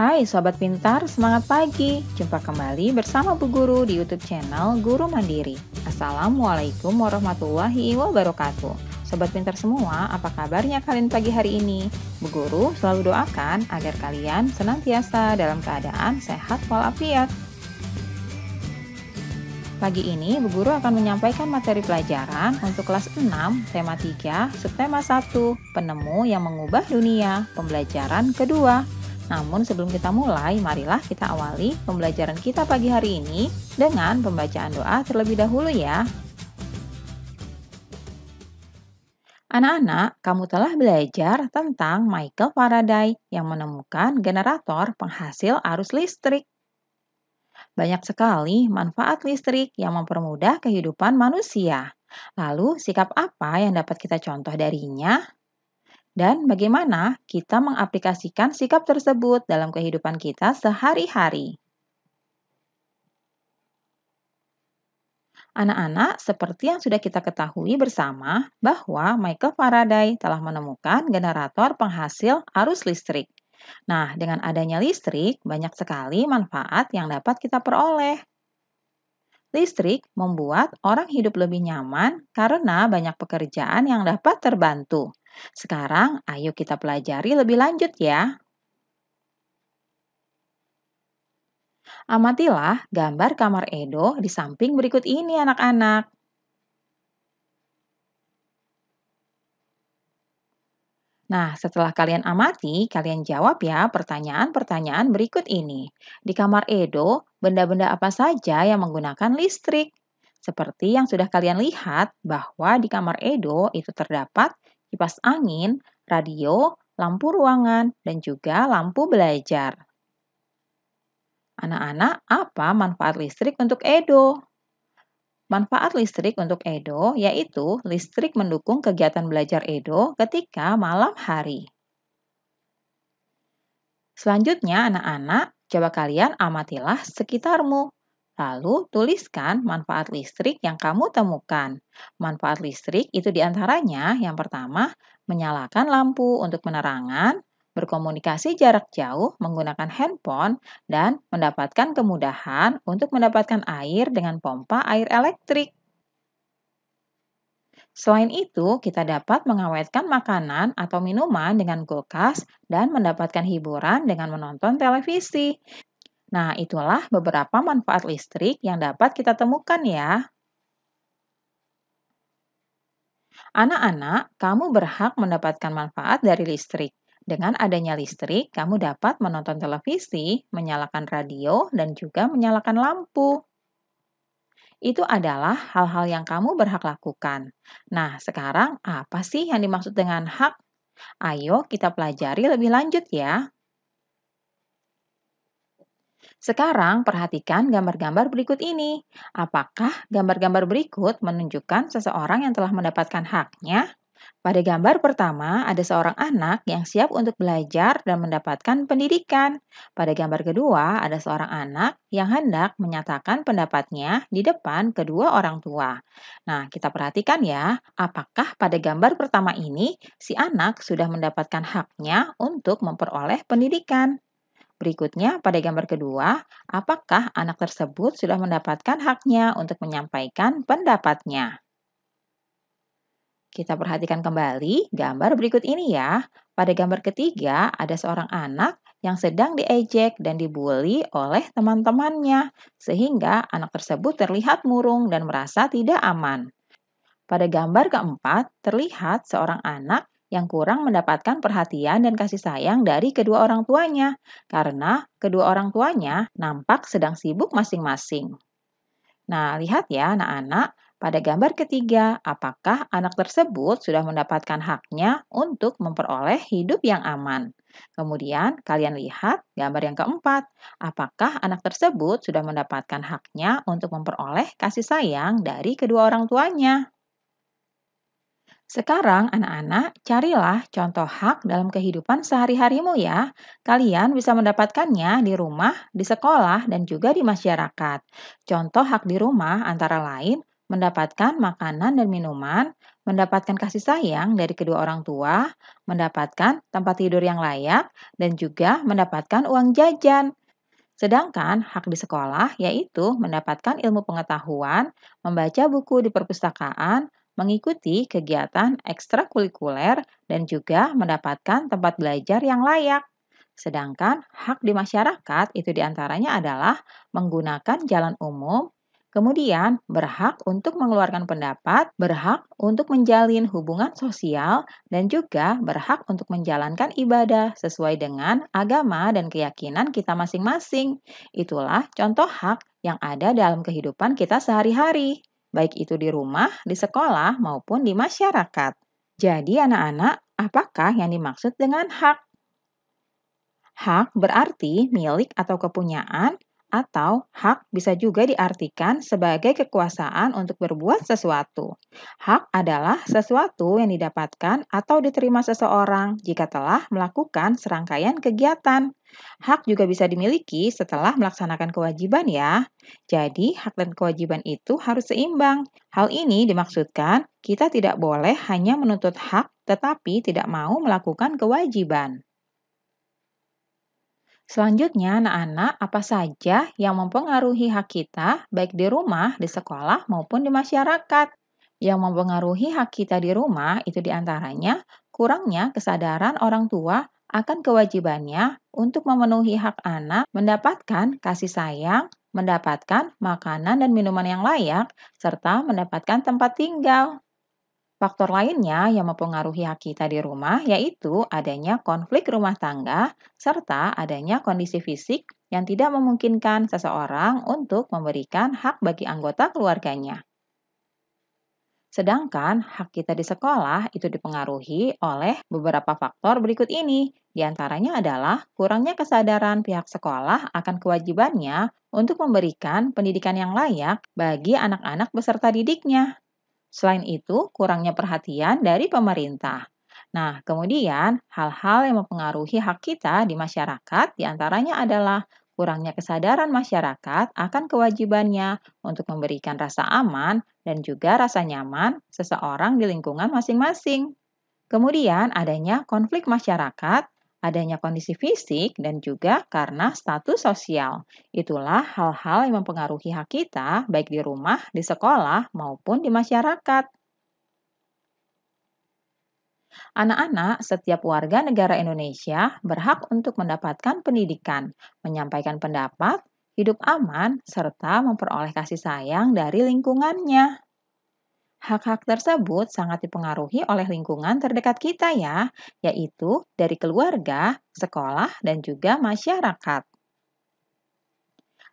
Hai Sobat Pintar, semangat pagi! Jumpa kembali bersama Bu Guru di Youtube channel Guru Mandiri. Assalamualaikum warahmatullahi wabarakatuh. Sobat Pintar semua, apa kabarnya kalian pagi hari ini? Bu Guru selalu doakan agar kalian senantiasa dalam keadaan sehat walafiat. Pagi ini, Bu Guru akan menyampaikan materi pelajaran untuk kelas 6, tema 3, subtema 1, penemu yang mengubah dunia, pembelajaran kedua. Namun sebelum kita mulai, marilah kita awali pembelajaran kita pagi hari ini dengan pembacaan doa terlebih dahulu ya. Anak-anak, kamu telah belajar tentang Michael Faraday yang menemukan generator penghasil arus listrik. Banyak sekali manfaat listrik yang mempermudah kehidupan manusia. Lalu, sikap apa yang dapat kita contoh darinya? dan bagaimana kita mengaplikasikan sikap tersebut dalam kehidupan kita sehari-hari. Anak-anak, seperti yang sudah kita ketahui bersama, bahwa Michael Faraday telah menemukan generator penghasil arus listrik. Nah, dengan adanya listrik, banyak sekali manfaat yang dapat kita peroleh. Listrik membuat orang hidup lebih nyaman karena banyak pekerjaan yang dapat terbantu. Sekarang, ayo kita pelajari lebih lanjut ya. Amatilah gambar kamar Edo di samping berikut ini anak-anak. Nah, setelah kalian amati, kalian jawab ya pertanyaan-pertanyaan berikut ini. Di kamar Edo, benda-benda apa saja yang menggunakan listrik? Seperti yang sudah kalian lihat bahwa di kamar Edo itu terdapat kipas angin, radio, lampu ruangan, dan juga lampu belajar. Anak-anak, apa manfaat listrik untuk Edo? Manfaat listrik untuk Edo yaitu listrik mendukung kegiatan belajar Edo ketika malam hari. Selanjutnya, anak-anak, coba kalian amatilah sekitarmu Lalu, tuliskan manfaat listrik yang kamu temukan. Manfaat listrik itu diantaranya yang pertama, menyalakan lampu untuk penerangan, berkomunikasi jarak jauh menggunakan handphone, dan mendapatkan kemudahan untuk mendapatkan air dengan pompa air elektrik. Selain itu, kita dapat mengawetkan makanan atau minuman dengan kulkas dan mendapatkan hiburan dengan menonton televisi. Nah, itulah beberapa manfaat listrik yang dapat kita temukan ya. Anak-anak, kamu berhak mendapatkan manfaat dari listrik. Dengan adanya listrik, kamu dapat menonton televisi, menyalakan radio, dan juga menyalakan lampu. Itu adalah hal-hal yang kamu berhak lakukan. Nah, sekarang apa sih yang dimaksud dengan hak? Ayo kita pelajari lebih lanjut ya. Sekarang perhatikan gambar-gambar berikut ini. Apakah gambar-gambar berikut menunjukkan seseorang yang telah mendapatkan haknya? Pada gambar pertama, ada seorang anak yang siap untuk belajar dan mendapatkan pendidikan. Pada gambar kedua, ada seorang anak yang hendak menyatakan pendapatnya di depan kedua orang tua. Nah, kita perhatikan ya, apakah pada gambar pertama ini si anak sudah mendapatkan haknya untuk memperoleh pendidikan? Berikutnya, pada gambar kedua, apakah anak tersebut sudah mendapatkan haknya untuk menyampaikan pendapatnya? Kita perhatikan kembali gambar berikut ini ya. Pada gambar ketiga, ada seorang anak yang sedang diejek dan dibully oleh teman-temannya, sehingga anak tersebut terlihat murung dan merasa tidak aman. Pada gambar keempat, terlihat seorang anak yang kurang mendapatkan perhatian dan kasih sayang dari kedua orang tuanya karena kedua orang tuanya nampak sedang sibuk masing-masing. Nah, lihat ya anak-anak, pada gambar ketiga, apakah anak tersebut sudah mendapatkan haknya untuk memperoleh hidup yang aman? Kemudian, kalian lihat gambar yang keempat, apakah anak tersebut sudah mendapatkan haknya untuk memperoleh kasih sayang dari kedua orang tuanya? Sekarang anak-anak, carilah contoh hak dalam kehidupan sehari-harimu ya. Kalian bisa mendapatkannya di rumah, di sekolah, dan juga di masyarakat. Contoh hak di rumah antara lain mendapatkan makanan dan minuman, mendapatkan kasih sayang dari kedua orang tua, mendapatkan tempat tidur yang layak, dan juga mendapatkan uang jajan. Sedangkan hak di sekolah yaitu mendapatkan ilmu pengetahuan, membaca buku di perpustakaan, mengikuti kegiatan ekstrakurikuler, dan juga mendapatkan tempat belajar yang layak. Sedangkan hak di masyarakat itu diantaranya adalah menggunakan jalan umum, kemudian berhak untuk mengeluarkan pendapat, berhak untuk menjalin hubungan sosial, dan juga berhak untuk menjalankan ibadah sesuai dengan agama dan keyakinan kita masing-masing. Itulah contoh hak yang ada dalam kehidupan kita sehari-hari baik itu di rumah, di sekolah, maupun di masyarakat. Jadi, anak-anak, apakah yang dimaksud dengan hak? Hak berarti milik atau kepunyaan atau hak bisa juga diartikan sebagai kekuasaan untuk berbuat sesuatu. Hak adalah sesuatu yang didapatkan atau diterima seseorang jika telah melakukan serangkaian kegiatan. Hak juga bisa dimiliki setelah melaksanakan kewajiban ya. Jadi, hak dan kewajiban itu harus seimbang. Hal ini dimaksudkan kita tidak boleh hanya menuntut hak tetapi tidak mau melakukan kewajiban. Selanjutnya, anak-anak, apa saja yang mempengaruhi hak kita, baik di rumah, di sekolah, maupun di masyarakat? Yang mempengaruhi hak kita di rumah itu diantaranya kurangnya kesadaran orang tua akan kewajibannya untuk memenuhi hak anak mendapatkan kasih sayang, mendapatkan makanan dan minuman yang layak, serta mendapatkan tempat tinggal. Faktor lainnya yang mempengaruhi hak kita di rumah yaitu adanya konflik rumah tangga serta adanya kondisi fisik yang tidak memungkinkan seseorang untuk memberikan hak bagi anggota keluarganya. Sedangkan hak kita di sekolah itu dipengaruhi oleh beberapa faktor berikut ini. Di antaranya adalah kurangnya kesadaran pihak sekolah akan kewajibannya untuk memberikan pendidikan yang layak bagi anak-anak beserta didiknya. Selain itu, kurangnya perhatian dari pemerintah. Nah, kemudian hal-hal yang mempengaruhi hak kita di masyarakat diantaranya adalah kurangnya kesadaran masyarakat akan kewajibannya untuk memberikan rasa aman dan juga rasa nyaman seseorang di lingkungan masing-masing. Kemudian adanya konflik masyarakat adanya kondisi fisik dan juga karena status sosial. Itulah hal-hal yang mempengaruhi hak kita, baik di rumah, di sekolah, maupun di masyarakat. Anak-anak setiap warga negara Indonesia berhak untuk mendapatkan pendidikan, menyampaikan pendapat, hidup aman, serta memperoleh kasih sayang dari lingkungannya. Hak-hak tersebut sangat dipengaruhi oleh lingkungan terdekat kita ya, yaitu dari keluarga, sekolah, dan juga masyarakat.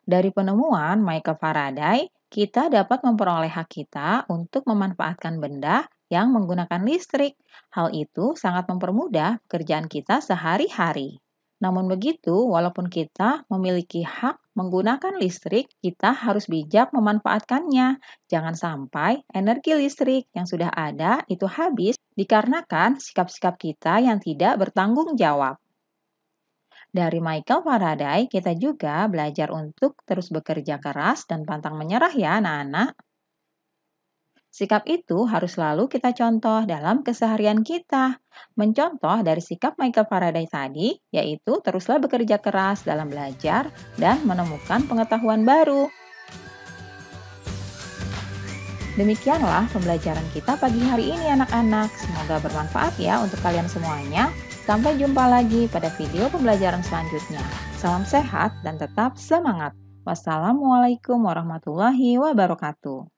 Dari penemuan Michael Faraday, kita dapat memperoleh hak kita untuk memanfaatkan benda yang menggunakan listrik. Hal itu sangat mempermudah pekerjaan kita sehari-hari. Namun begitu, walaupun kita memiliki hak menggunakan listrik, kita harus bijak memanfaatkannya. Jangan sampai energi listrik yang sudah ada itu habis dikarenakan sikap-sikap kita yang tidak bertanggung jawab. Dari Michael Faraday, kita juga belajar untuk terus bekerja keras dan pantang menyerah ya anak-anak. Sikap itu harus selalu kita contoh dalam keseharian kita. Mencontoh dari sikap Michael Faraday tadi, yaitu teruslah bekerja keras dalam belajar dan menemukan pengetahuan baru. Demikianlah pembelajaran kita pagi hari ini anak-anak. Semoga bermanfaat ya untuk kalian semuanya. Sampai jumpa lagi pada video pembelajaran selanjutnya. Salam sehat dan tetap semangat. Wassalamualaikum warahmatullahi wabarakatuh.